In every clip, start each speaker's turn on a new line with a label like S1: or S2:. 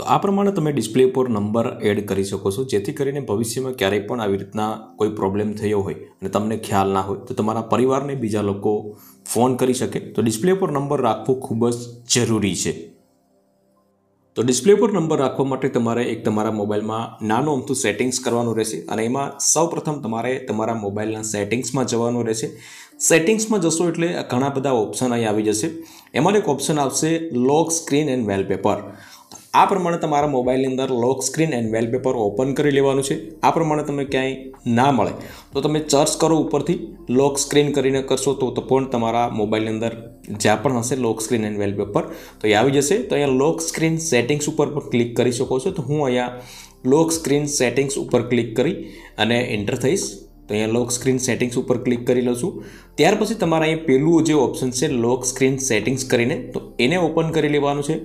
S1: તો આ પ્રમાણે તમે ડિસ્પ્લે પર નંબર એડ કરી શકો છો જેથી કરીને ભવિષ્યમાં ક્યારેય પણ આવી રીતના કોઈ પ્રોબ્લેમ થયો હોય અને તમને ખ્યાલ ના હોય તો તમારા પરિવારને બીજા લોકો ફોન કરી શકે તો ડિસ્પ્લે પર નંબર રાખવો ખૂબ જ જરૂરી છે તો ડિસ્પ્લે પર નંબર રાખવા માટે તમારે એક તમારા મોબાઈલમાં નાનું અમથું સેટિંગ્સ કરવાનું રહેશે અને એમાં સૌપ્રથમ તમારે તમારા મોબાઈલના સેટિંગ્સમાં જવાનું રહેશે સેટિંગ્સમાં જશો એટલે ઘણા બધા ઓપ્શન અહીં આવી જશે એમાં એક ઓપ્શન આવશે લોક સ્ક્રીન એન્ડ વેલપેપર આ પ્રમાણે તમારા મોબાઈલની અંદર lock screen and wallpaper open કરી લેવાનું છે આ પ્રમાણે તમે ક્યાંય ના મળે તો તમે ચર્ચ કરો ઉપરથી લોક સ્ક્રીન કરીને કરશો તો પણ તમારા મોબાઈલની અંદર જ્યાં પણ હશે લોક સ્ક્રીન એન્ડ વેલપેપર તો એ આવી જશે તો અહીંયા લોક સ્ક્રીન સેટિંગ્સ ઉપર પણ ક્લિક કરી શકો છો તો હું અહીંયા લોક સ્ક્રીન સેટિંગ્સ ઉપર ક્લિક કરી અને એન્ટર થઈશ તો અહીંયા લોક સ્ક્રીન સેટિંગ્સ ઉપર ક્લિક કરી લઉં છું ત્યાર પછી તમારા અહીંયા પહેલું જે ઓપ્શન છે લોક સ્ક્રીન સેટિંગ્સ કરીને તો એને ઓપન કરી લેવાનું છે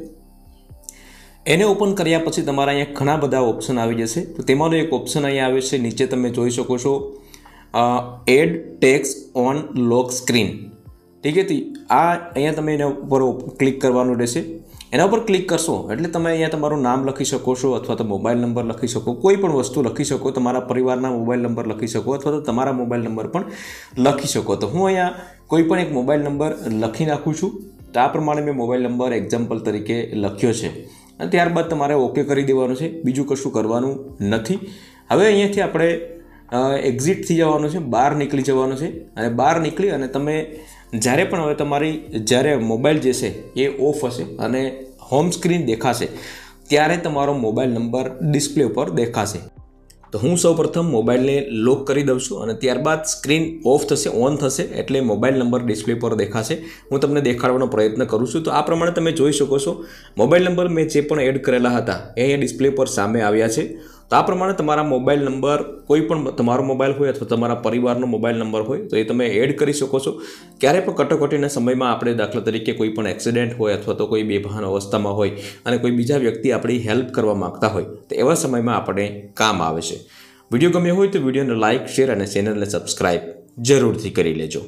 S1: એને ઓપન કર્યા પછી તમારા અહીંયા ઘણા બધા ઓપ્શન આવી જશે તો તેમાંનો એક ઓપ્શન અહીંયા આવે છે નીચે તમે જોઈ શકો છો add text on lock screen ઠીક છે આ અહીંયા તમે એના ઉપર ક્લિક કરવાનું રહેશે એના ઉપર ક્લિક કરશો એટલે તમે અહીંયા તમારું નામ લખી શકો છો અથવા તો મોબાઈલ નંબર લખી શકો કોઈ પણ વસ્તુ લખી શકો તમારા પરિવારના મોબાઈલ નંબર લખી શકો અથવા તો તમારા મોબાઈલ નંબર પણ લખી શકો તો હું અહીંયા કોઈ પણ એક મોબાઈલ નંબર લખી નાખું છું તો આ પ્રમાણે મેં મોબાઈલ નંબર એક્ઝામ્પલ તરીકે લખ્યો છે અને ત્યારબાદ તમારે ઓકે કરી દેવાનું છે બીજું કશું કરવાનું નથી હવે અહીંયાથી આપણે એક્ઝિટ થઈ જવાનું છે બહાર નીકળી જવાનું છે અને બહાર નીકળી અને તમે જ્યારે પણ હવે તમારી જ્યારે મોબાઈલ જે છે એ ઓફ હશે અને હોમ સ્ક્રીન દેખાશે ત્યારે તમારો મોબાઈલ નંબર ડિસ્પ્લે ઉપર દેખાશે તો હું સૌ પ્રથમ મોબાઈલને લોક કરી દઉં છું અને ત્યારબાદ સ્ક્રીન ઓફ થશે ઓન થશે એટલે મોબાઈલ નંબર ડિસ્પ્લે પર દેખાશે હું તમને દેખાડવાનો પ્રયત્ન કરું છું તો આ પ્રમાણે તમે જોઈ શકો છો મોબાઈલ નંબર મેં જે પણ એડ કરેલા હતા એ ડિસ્પ્લે પર સામે આવ્યા છે તો આ પ્રમાણે તમારા મોબાઈલ નંબર કોઈ પણ તમારો મોબાઈલ હોય અથવા તમારા પરિવારનો મોબાઈલ નંબર હોય તો એ તમે એડ કરી શકો છો ક્યારે પણ કટોકટીના સમયમાં આપણે દાખલા તરીકે કોઈ પણ એક્સિડન્ટ હોય અથવા તો કોઈ બેભાન અવસ્થામાં હોય અને કોઈ બીજા વ્યક્તિ આપણી હેલ્પ કરવા માગતા હોય તો એવા સમયમાં આપણે કામ આવે છે વિડીયો ગમ્યો હોય તો વિડીયોને લાઇક શેર અને ચેનલને સબસ્ક્રાઈબ જરૂરથી કરી લેજો